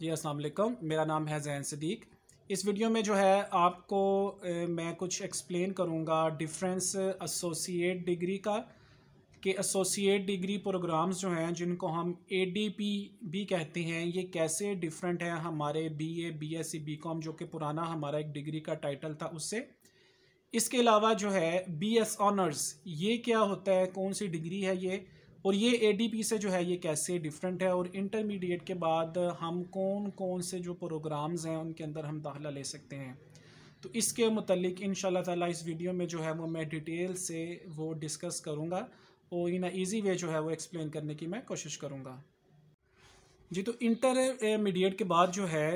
जी अस्सलाम मेरा नाम है जैन सदीक इस वीडियो में जो है आपको मैं कुछ एक्सप्लेन करूँगा डिफरेंस एसोसिएट डिग्री का कि एसोसिएट डिग्री प्रोग्राम्स जो हैं जिनको हम एडीपी भी कहते हैं ये कैसे डिफरेंट हैं हमारे बीए बीएससी बीकॉम जो कि पुराना हमारा एक डिग्री का टाइटल था उससे इसके अलावा जो है एस ऑनर्स ये क्या होता है कौन सी डिग्री है ये और ये ए से जो है ये कैसे डिफरेंट है और इंटरमीडिएट के बाद हम कौन कौन से जो प्रोग्राम्स हैं उनके अंदर हम दाखिला ले सकते हैं तो इसके मतलब इन ताला इस वीडियो में जो है वो मैं डिटेल से वो डिस्कस करूँगा और इन ईजी वे जो है वो एक्सप्लेन करने की मैं कोशिश करूँगा जी तो इंटरमीडिएट के बाद जो है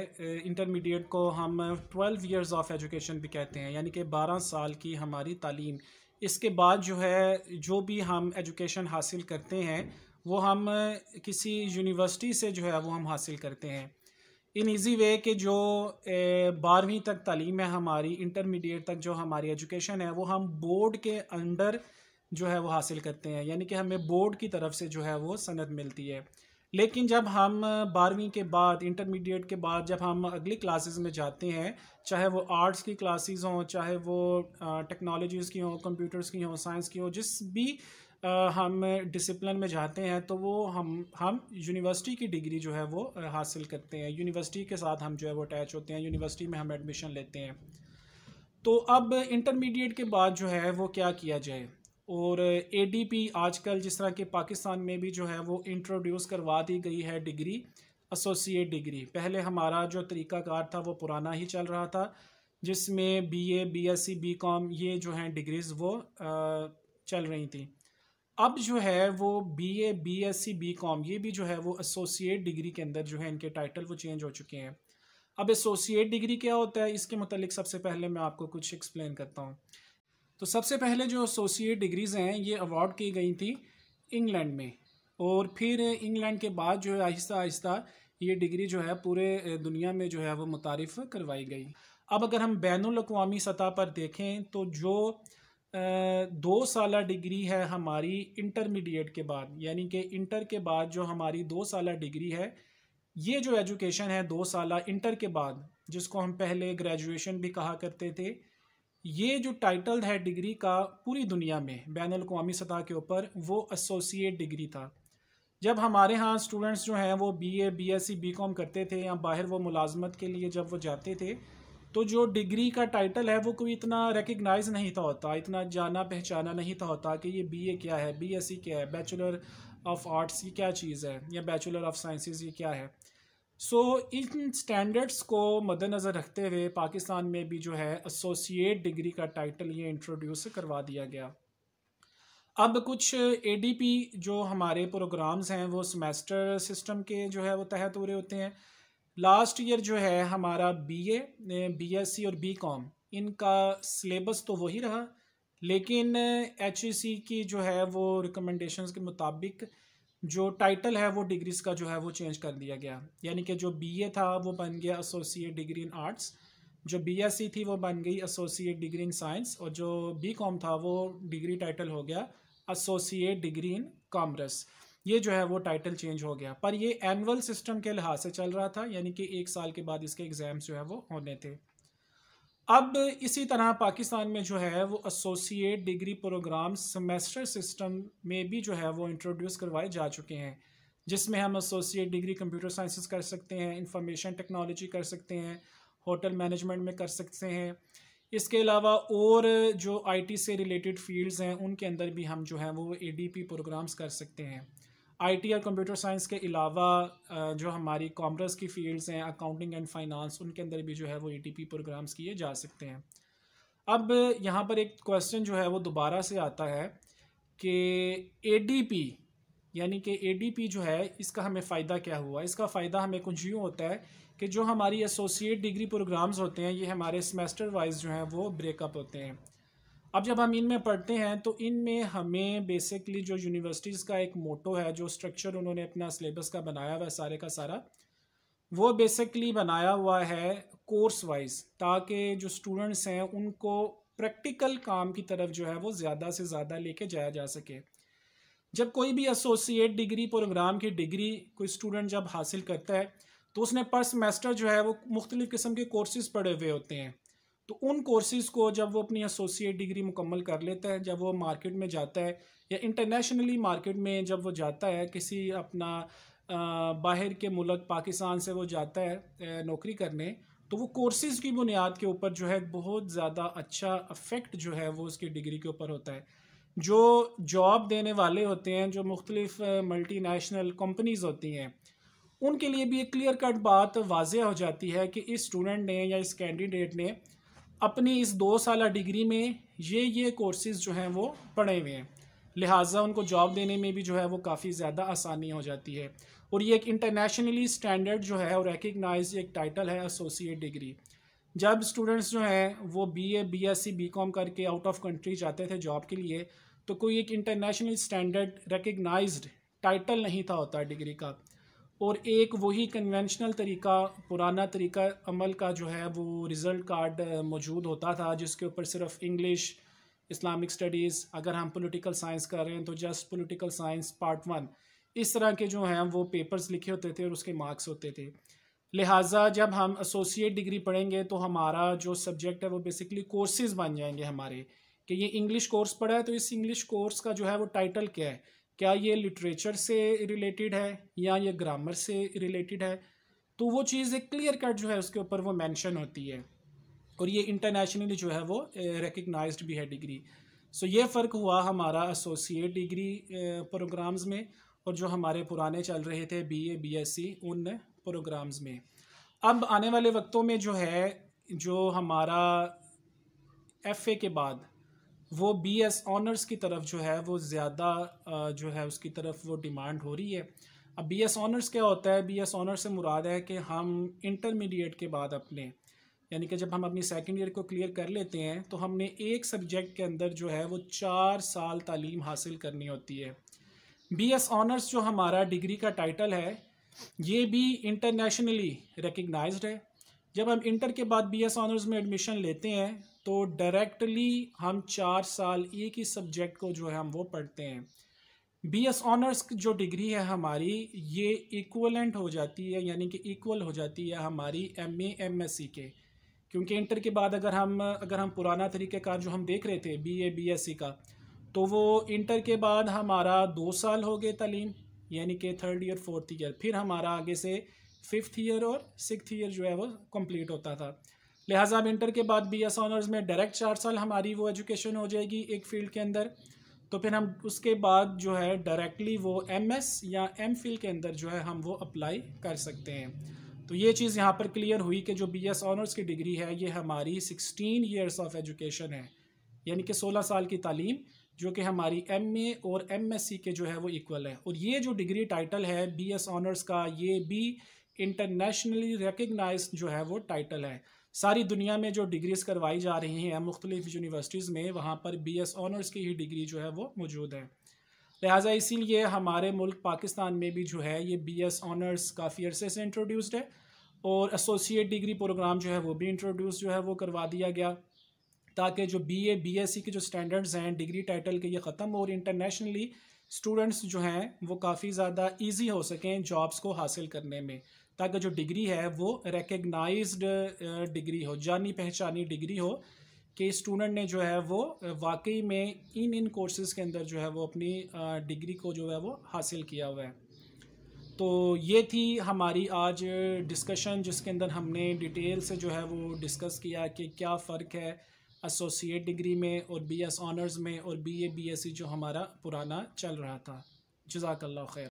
इंटरमीडिएट को हम ट्वेल्व इयर्स ऑफ एजुकेशन भी कहते हैं यानी कि बारह साल की हमारी तालीम इसके बाद जो है जो भी हम एजुकेशन हासिल करते हैं वो हम किसी यूनिवर्सिटी से जो है वो हम हासिल करते हैं इन इज़ी वे के जो बारहवीं तक तालीम है हमारी इंटरमीडिएट तक जो हमारी एजुकेशन है वो हम बोर्ड के अंडर जो है वो हासिल करते हैं यानी कि हमें बोर्ड की तरफ से जो है वो सनद मिलती है लेकिन जब हम बारहवीं के बाद इंटरमीडिएट के बाद जब हम अगली क्लासेस में जाते हैं चाहे वो आर्ट्स की क्लासेस हों चाहे वो टेक्नोलॉजीज़ की हों कंप्यूटर्स की हों साइंस की हों जिस भी हम डिसिप्लिन में जाते हैं तो वो हम हम यूनिवर्सिटी की डिग्री जो है वो हासिल करते हैं यूनिवर्सिटी के साथ हम जो है वो अटैच होते हैं यूनिवर्सिटी में हम एडमिशन लेते हैं तो अब इंटरमीडिएट के बाद जो है वो क्या किया जाए और आज आजकल जिस तरह के पाकिस्तान में भी जो है वो इंट्रोड्यूस करवा दी गई है डिग्री एसोसिएट डिग्री पहले हमारा जो तरीकाकार था वो पुराना ही चल रहा था जिसमें B A B S C B com ये जो हैं डिग्रीज़ वो चल रही थी अब जो है वो B A B S C B com ये भी जो है वो एसोसिएट डिग्री के अंदर जो है इनके टाइटल वो चेंज हो चुके हैं अब एसोसिएट डिग्री क्या होता है इसके मतलब सबसे पहले मैं आपको कुछ एक्सप्लेन करता हूँ तो सबसे पहले जो एसोसिएट डिग्रीज़ हैं ये अवार्ड की गई थी इंग्लैंड में और फिर इंग्लैंड के बाद जो है आहिस्ता आहिस्ता ये डिग्री जो है पूरे दुनिया में जो है वो मुतारफ़ करवाई गई अब अगर हम बैन अवी सतह पर देखें तो जो दो साल डिग्री है हमारी इंटरमीडिएट के बाद यानी कि इंटर के बाद जो हमारी दो साल डिग्री है ये जो एजुकेशन है दो साल इंटर के बाद जिसको हम पहले ग्रेजुएशन भी कहा करते थे ये जो टाइटल है डिग्री का पूरी दुनिया में बैन अवी सतह के ऊपर वो एसोसिएट डिग्री था जब हमारे यहाँ स्टूडेंट्स जो हैं वो B A B S C B com करते थे या बाहर वो मुलाजमत के लिए जब वो जाते थे तो जो डिग्री का टाइटल है वो कोई इतना रिकगनाइज नहीं था होता इतना जाना पहचाना नहीं था होता कि ये बी ए क्या है बी एस सी क्या है बैचलर ऑफ आर्ट्स ये क्या चीज़ है या बैचलर ऑफ साइंसेज ये क्या है सो so, इन स्टैंडर्ड्स को मद्दनज़र रखते हुए पाकिस्तान में भी जो है एसोसिएट डिग्री का टाइटल ये इंट्रोड्यूस करवा दिया गया अब कुछ एडीपी जो हमारे प्रोग्राम्स हैं वो सेमेस्टर सिस्टम के जो है वो तहत हो रहे होते हैं लास्ट ईयर जो है हमारा बीए बीएससी और बीकॉम इनका सिलेबस तो वही रहा लेकिन एचईसी e की जो है वो रिकमेंडेशंस के मुताबिक जो टाइटल है वो डिग्रीज़ का जो है वो चेंज कर दिया गया यानी कि जो बीए था वो बन गया एसोसिएट डिग्री इन आर्ट्स जो बीएससी थी वो बन गई एसोसिएट डिग्री इन साइंस और जो बीकॉम था वो डिग्री टाइटल हो गया एसोसिएट डिग्री इन कॉमर्स ये जो है वो टाइटल चेंज हो गया पर ये एनुअल सिस्टम के लिहाज से चल रहा था यानी कि एक साल के बाद इसके एग्ज़ाम्स जो है वो होने थे अब इसी तरह पाकिस्तान में जो है वो associate degree programme semester system में भी जो है वो इंट्रोड्यूस करवाए जा चुके हैं जिसमें हम एसोसिएट डिग्री कंप्यूटर साइंसेस कर सकते हैं इंफॉर्मेशन टेक्नोलॉजी कर सकते हैं होटल मैनेजमेंट में कर सकते हैं इसके अलावा और जो आईटी से रिलेटेड फील्ड्स हैं उनके अंदर भी हम जो है वो एडीपी प्रोग्राम्स कर सकते हैं आईटी और कंप्यूटर साइंस के अलावा जो हमारी कॉमर्स की फील्ड्स हैं अकाउंटिंग एंड फाइनेंस उनके अंदर भी जो है वो ई e प्रोग्राम्स किए जा सकते हैं अब यहाँ पर एक क्वेश्चन जो है वो दोबारा से आता है कि ए यानी कि ए जो है इसका हमें फ़ायदा क्या हुआ इसका फ़ायदा हमें कुछ यूँ होता है कि जो हमारी एसोसिएट डिग्री प्रोग्राम्स होते हैं ये हमारे सेमेस्टर वाइज जो हैं वो ब्रेकअप होते हैं अब जब हम इनमें पढ़ते हैं तो इनमें हमें बेसिकली जो यूनिवर्सिटीज़ का एक मोटो है जो स्ट्रक्चर उन्होंने अपना सिलेबस का बनाया हुआ है सारे का सारा वो बेसिकली बनाया हुआ है कोर्स वाइज ताकि जो स्टूडेंट्स हैं उनको प्रैक्टिकल काम की तरफ जो है वो ज़्यादा से ज़्यादा लेके जाया जा सके जब कोई भी एसोसिएट डिग्री प्रोग्राम की डिग्री कोई स्टूडेंट जब हासिल करता है तो उसने पर सेमेस्टर जो है वो मुख्तलिफ़ किस्म के कोर्सेज़ पढ़े हुए होते हैं तो उन कोर्सेज़ को जब वो अपनी एसोसिएट डिग्री मुकम्मल कर लेता है जब वो मार्केट में जाता है या इंटरनेशनली मार्केट में जब वो जाता है किसी अपना बाहर के मुल्क पाकिस्तान से वो जाता है नौकरी करने तो वो कोर्सेज की बुनियाद के ऊपर जो है बहुत ज़्यादा अच्छा अफेक्ट जो है वो उसकी डिग्री के ऊपर होता है जो जॉब देने वाले होते हैं जो मुख्तलिफ मल्टी नेशनल कंपनीज़ होती हैं उनके लिए भी एक क्लियर कट बात वाजह हो जाती है कि इस स्टूडेंट ने या इस कैंडिडेट ने अपनी इस दो साल डिग्री में ये ये कोर्सेज़ जो हैं वो पढ़े हुए हैं लिहाजा उनको जॉब देने में भी जो है वो काफ़ी ज़्यादा आसानी हो जाती है और ये एक इंटरनेशनली स्टैंडर्ड जो है और रिकगनाइज एक टाइटल है एसोसिएट डिग्री जब स्टूडेंट्स जो हैं वो B A B S C B करके आउट ऑफ कंट्री जाते थे जॉब के लिए तो कोई एक इंटरनेशनल स्टैंडर्ड रिकगनाइज्ड टाइटल नहीं था होता डिग्री का और एक वही कन्वेंशनल तरीका पुराना तरीका अमल का जो है वो रिज़ल्ट कार्ड मौजूद होता था जिसके ऊपर सिर्फ इंग्लिश इस्लामिक स्टडीज़ अगर हम पॉलिटिकल साइंस कर रहे हैं तो just political science part one इस तरह के जो हैं वो पेपर्स लिखे होते थे और उसके मार्क्स होते थे लिहाजा जब हम एसोसिएट डिग्री पढ़ेंगे तो हमारा जो सब्जेक्ट है वो बेसिकली कोर्सेज बन जाएंगे हमारे कि ये इंग्लिश कोर्स पढ़ा है तो इस इंग्लिश कोर्स का जो है वो टाइटल क्या है क्या ये लिटरेचर से रिलेटेड है या ये ग्रामर से रिलेटेड है तो वो चीज़ एक क्लियर कट जो है उसके ऊपर वो मेंशन होती है और ये इंटरनेशनली जो है वो रिकगनाइज भी है डिग्री सो ये फ़र्क हुआ हमारा एसोसिएट डिग्री प्रोग्राम्स में और जो हमारे पुराने चल रहे थे B A B S C उन प्रोग्राम्स में अब आने वाले वक्तों में जो है जो हमारा एफ ए के बाद वो बी एस ऑनर्स की तरफ जो है वो ज़्यादा जो है उसकी तरफ वो डिमांड हो रही है अब बी एस ऑनर्स क्या होता है बी एस ऑनर्स से मुराद है कि हम इंटरमीडिएट के बाद अपने यानी कि जब हम अपनी सेकेंड ईयर को क्लियर कर लेते हैं तो हमने एक सब्जेक्ट के अंदर जो है वो चार साल तालीम हासिल करनी होती है बी एस ऑनर्स जो हमारा डिग्री का टाइटल है ये भी इंटरनेशनली रिकगनाइज है जब हम इंटर के बाद बी एस ऑनर्स में एडमिशन लेते हैं तो डायरेक्टली हम चार साल एक ही सब्जेक्ट को जो है हम वो पढ़ते हैं बी एस ऑनर्स जो डिग्री है हमारी ये इक्वलेंट हो जाती है यानी कि इक्वल हो जाती है हमारी M A M S C के क्योंकि इंटर के बाद अगर हम अगर हम पुराना तरीक़ेकार जो हम देख रहे थे B A B S C का तो वो इंटर के बाद हमारा दो साल हो गए तलीम यानी कि थर्ड ईयर फोर्थ ईयर फिर हमारा आगे से फिफ्थ ईयर और सिक्स ईयर जो है वो कम्प्लीट होता था लिहाजा अब इंटर के बाद बी एस ऑनर्स में डायरेक्ट चार साल हमारी वो एजुकेशन हो जाएगी एक फील्ड के अंदर तो फिर हम उसके बाद जो है डायरेक्टली वो एम एस या एम फिल के अंदर जो है हम वो अप्लाई कर सकते हैं तो ये चीज़ यहाँ पर क्लियर हुई कि जो बी एस ऑनर्स की डिग्री है ये हमारी सिक्सटीन ईयर्स ऑफ एजुकेशन है यानी कि सोलह साल की तालीम जो कि हमारी एम ए और एम एस सी के जो है वो इक्वल है और ये जो डिग्री टाइटल है बी एस ऑनर्स का ये भी इंटरनेशनली रिकगनाइज जो है वो टाइटल है सारी दुनिया में जो डिग्रीज़ करवाई जा रही हैं मुख्तलिफ यूनिवर्सिटीज़ में वहाँ पर बी एस ऑनर्स की ही डिग्री जो है वो मौजूद है लिहाजा इसीलिए हमारे मुल्क पाकिस्तान में भी जो है ये बी एस ऑनर्स काफ़ी अरसे से इंट्रोड्यूस्ड है और एसोसिएट डिग्री प्रोग्राम जो है वो भी इंट्रोड्यूस जो है वो करवा दिया गया ताकि जो B A B S C के जो स्टैंडर्ड्स हैं डिग्री टाइटल के ये ख़त्म और इंटरनेशनली स्टूडेंट्स जो हैं वो काफ़ी ज़्यादा ईजी हो सकें जॉब्स को हासिल करने में ताकि जो डिग्री है वो रेकग्नाइज डिग्री हो जानी पहचानी डिग्री हो कि स्टूडेंट ने जो है वो वाकई में इन इन कोर्सेज़ के अंदर जो है वो अपनी डिग्री को जो है वो हासिल किया हुआ है तो ये थी हमारी आज डिस्कशन जिसके अंदर हमने डिटेल से जो है वो डिस्कस किया कि क्या फ़र्क है एसोसिएट डिग्री में और बी एस ऑनर्स में और B A B S C जो हमारा पुराना चल रहा था जजाकल्ला खैर